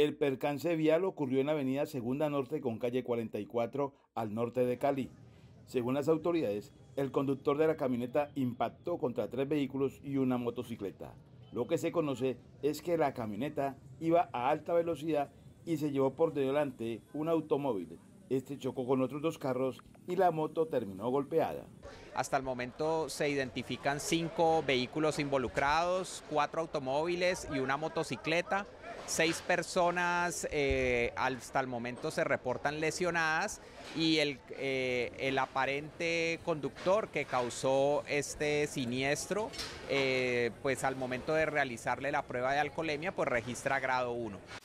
El percance vial ocurrió en la avenida Segunda Norte con calle 44 al norte de Cali. Según las autoridades, el conductor de la camioneta impactó contra tres vehículos y una motocicleta. Lo que se conoce es que la camioneta iba a alta velocidad y se llevó por delante un automóvil. Este chocó con otros dos carros y la moto terminó golpeada. Hasta el momento se identifican cinco vehículos involucrados, cuatro automóviles y una motocicleta. Seis personas eh, hasta el momento se reportan lesionadas y el, eh, aparente conductor que causó este siniestro, eh, pues al momento de realizarle la prueba de alcoholemia, pues registra grado 1.